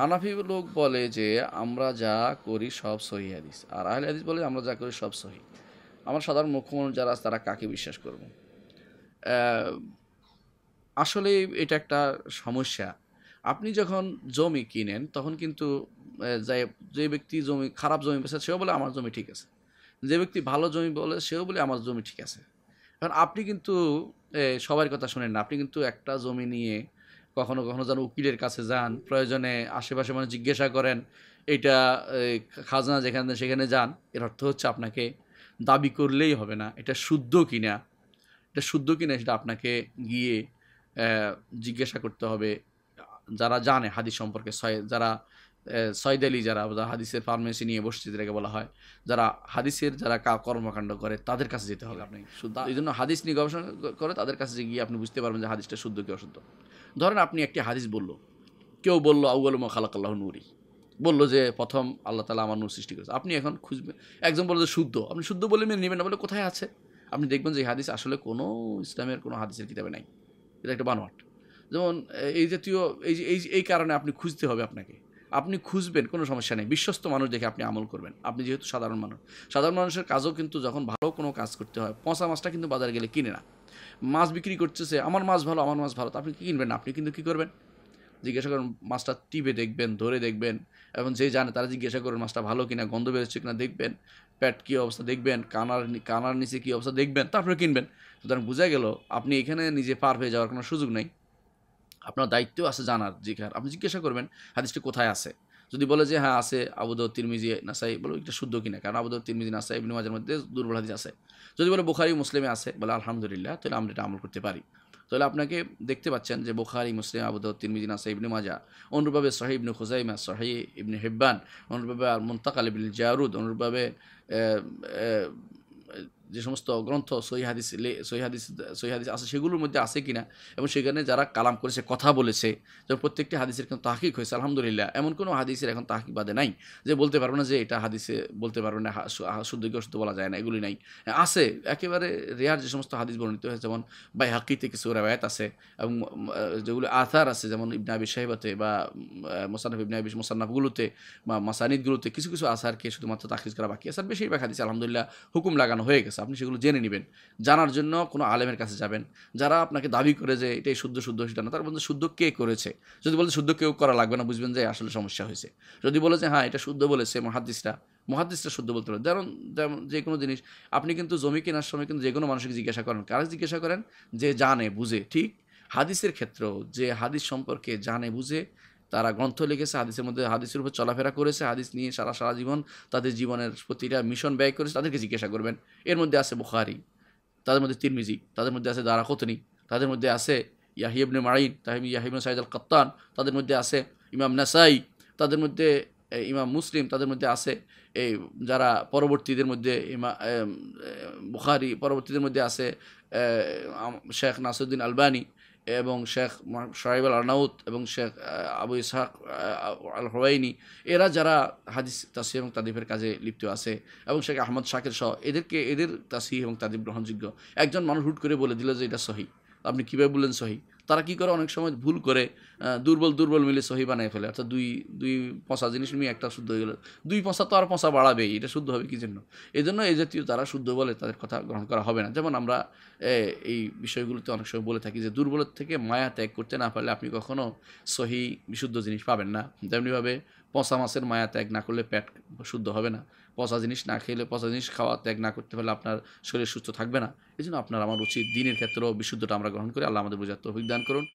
হানাফি লোক বলে যে আমরা যা করি সব সহি হাদিস আর আহলে হাদিস বলে আমরা যা করি সব সহি আমার সাধারণ মুখ্যমন্ত্রী যারা আছে তারা কাকে বিশ্বাস করব আসলে এটা একটা সমস্যা আপনি যখন জমি কিনেন তখন কিন্তু যে ব্যক্তি জমি খারাপ জমি পেয়েছে সেও বলে আমার জমি ঠিক আছে যে ব্যক্তি ভালো জমি বলে সেও বলে আমার জমি ঠিক আছে কারণ আপনি কিন্তু সবার কথা শোনেন না আপনি কিন্তু একটা জমি নিয়ে কখনো কখনো যেন উকিলের কাছে যান প্রয়োজনে আশেপাশে মানে জিজ্ঞাসা করেন এটা খাজনা যেখানে সেখানে যান এর অর্থ হচ্ছে আপনাকে দাবি করলেই হবে না এটা শুদ্ধ কিনা এটা শুদ্ধ কিনা সেটা আপনাকে গিয়ে জিজ্ঞাসা করতে হবে যারা জানে হাদিস সম্পর্কে যারা সয়দালি যারা যারা হাদিসের ফার্মেসি নিয়ে বসছে যেটাকে বলা হয় যারা হাদিসের যারা কর্মকাণ্ড করে তাদের কাছে যেতে হবে আপনি এই জন্য হাদিস নিয়ে গবেষণা করে তাদের কাছে গিয়ে আপনি বুঝতে পারবেন যে হাদিসটা শুদ্ধ কি অশুদ্ধ ধরেন আপনি একটি হাদিস বলল কেউ বলল আউ্বাল খালাক আল্লাহ নুরি বললো যে প্রথম আল্লাহ তালা আমার নূর সৃষ্টি করেছে আপনি এখন খুঁজবেন একজন বললো যে শুদ্ধ আপনি শুদ্ধ বলে মেনে নেবেন না বলে কোথায় আছে আপনি দেখবেন যে হাদিস আসলে কোনো ইসলামের কোনো হাদিসের কিতাবে নাই এটা একটা বানোয়াট যেমন এই জাতীয় এই এই কারণে আপনি খুঁজতে হবে আপনাকে আপনি খুঁজবেন কোনো সমস্যা নেই বিশ্বস্ত মানুষ দেখে আপনি আমল করবেন আপনি যেহেতু সাধারণ মানুষ সাধারণ মানুষের কাজও কিন্তু যখন ভালো কোনো কাজ করতে হয় পচা মাছটা কিন্তু বাজারে গেলে কিনে না মাছ বিক্রি করতেছে আমার মাছ ভালো আমার মাছ ভালো আপনি কিনবেন না আপনি কিন্তু কী করবেন জিজ্ঞাসা করেন মাছটা টিপে দেখবেন ধরে দেখবেন এবং যে জানে তারা জিজ্ঞাসা করেন মাছটা ভালো কিনা গন্ধ বেরোচ্ছে কিনা দেখবেন প্যাট কী অবস্থা দেখবেন কানার কানার নিচে কী অবস্থা দেখবেন তারপরে কিনবেন সুতরাং বোঝা গেল আপনি এখানে নিজে পার হয়ে যাওয়ার কোনো সুযোগ নেই আপনার দায়িত্ব আছে জানার জিজ্ঞাসা আপনি জিজ্ঞাসা করবেন হাদিসটি কোথায় আছে যদি বলে যে হ্যাঁ আছে আবুদ তিরমিজি নাসাই বলো এটা শুদ্ধ কিনা কারণ আবুদ তিরমিজি নাসাই ইবনে মাঝের মধ্যে দুর্বল হাদিস আছে যদি বলে বোখারি মুসলিমে আছে বলে আলহামদুলিল্লাহ তাহলে আমরা এটা আমল করতে পারি তাহলে আপনাকে দেখতে পাচ্ছেন যে বোখারি মুসলিম আবুদ তিরমিজি নাসাই ইবনে মাজা অনুরূপভাবে সহি ইবনে খুজাইমা সহি ইবনে হেব্বান অনুরূপভাবে আর মুন্তাকাল ইবিল জারুদ অনুরূপভাবে যে সমস্ত গ্রন্থ সহিহাদিস লে সহিহাদিস হাদিস আছে সেগুলোর মধ্যে আছে কিনা এবং সেখানে যারা কালাম করেছে কথা বলেছে যেমন প্রত্যেকটি হাদিসের কিন্তু তাহকিক হয়েছে আলহামদুলিল্লাহ এমন কোনো হাদিসের এখন তাহকিক বাদে নাই যে বলতে পারবো না যে এটা হাদিসে বলতে পারবে না শুদ্ধ অশুদ্ধ বলা যায় না এগুলি নাই আছে একেবারে রেয়ার যে সমস্ত হাদিস বর্ণিত হয়েছে যেমন বাই হাকিতে কিছু রেবায়াত আছে এবং যেগুলো আথার আছে যেমন ইবনাবি সাহেবাতে বা মোসানফ ইবনাবি মোসান্নাফগুলোতে বা মাসানিদগুলোতে কিছু কিছু আসারকে শুধুমাত্র তাহরিজ করা বাকি আছে আর বেশিরভাগ হাদিস আলহামদুলিল্লাহ হুকুম লাগানো হয়ে গেছে আছে আপনি সেগুলো জেনে নেবেন জানার জন্য কোনো আলেমের কাছে যাবেন যারা আপনাকে দাবি করে যে এটাই শুদ্ধ শুদ্ধ সেটা না তার মধ্যে শুদ্ধ কে করেছে যদি বলে শুদ্ধ কেউ করা লাগবে না বুঝবেন যে আসলে সমস্যা হয়েছে যদি বলে যে হ্যাঁ এটা শুদ্ধ বলেছে মহাদিসটা মহাদিসটা শুদ্ধ বলতে পারে যেমন যেমন যে কোনো জিনিস আপনি কিন্তু জমি কেনার সময় কিন্তু যে কোনো মানুষকে জিজ্ঞাসা করেন কারা জিজ্ঞাসা করেন যে জানে বুঝে ঠিক হাদিসের ক্ষেত্রেও যে হাদিস সম্পর্কে জানে বুঝে তারা গ্রন্থ লিখেছে হাদিসের মধ্যে হাদিসের উপর চলাফেরা করেছে হাদিস নিয়ে সারা সারা জীবন তাদের জীবনের প্রতিটা মিশন ব্যয় করেছে তাদেরকে জিজ্ঞাসা করবেন এর মধ্যে আছে বুখারি তাদের মধ্যে তিরমিজি তাদের মধ্যে আছে দারা দারাকতনি তাদের মধ্যে আছে ইয়াহিবনে মারাইন তাহিম ইয়াহিবনে সাইদ আল কাত্তান তাদের মধ্যে আছে ইমাম নাসাই তাদের মধ্যে ইমাম মুসলিম তাদের মধ্যে আছে এই যারা পরবর্তীদের মধ্যে ইমা বুখারি পরবর্তীদের মধ্যে আছে শেখ নাসুদ্দিন আলবানি এবং শেখ সাহেব আল আনাউত এবং শেখ আবু ইসাহ আল হওয়াইনি এরা যারা হাদিস তাসি এবং তাদিফের কাজে লিপ্ত আছে এবং শেখ আহমদ শাকের সহ এদেরকে এদের তাসি এবং তাদিফ গ্রহণযোগ্য একজন মানুষ হুট করে বলে দিল যে এটা সহি আপনি কীভাবে বললেন সহি তারা কি করে অনেক সময় ভুল করে দুর্বল দুর্বল মিলে সহি বানিয়ে ফেলে অর্থাৎ দুই দুই পঁচা জিনিস নিয়ে একটা শুদ্ধ হয়ে গেল দুই পঁচা তো আর পঁচা বাড়াবেই এটা শুদ্ধ হবে কি জন্য এই জন্য এই জাতীয় তারা শুদ্ধ বলে তাদের কথা গ্রহণ করা হবে না যেমন আমরা এই বিষয়গুলোতে অনেক সময় বলে থাকি যে দুর্বলের থেকে মায়া ত্যাগ করতে না পারলে আপনি কখনও সহি বিশুদ্ধ জিনিস পাবেন না তেমনিভাবে পচা মাছের মায়া ত্যাগ না করলে পেট শুদ্ধ হবে না পচা জিনিস না খেলে পচা জিনিস খাওয়া ত্যাগ না করতে পারলে আপনার শরীর সুস্থ থাকবে না এই জন্য আপনার আমার উচিত দিনের ক্ষেত্রেও বিশুদ্ধটা আমরা গ্রহণ করি আল্লাহ আমাদের বোঝার তো অভিজ্ঞান করুন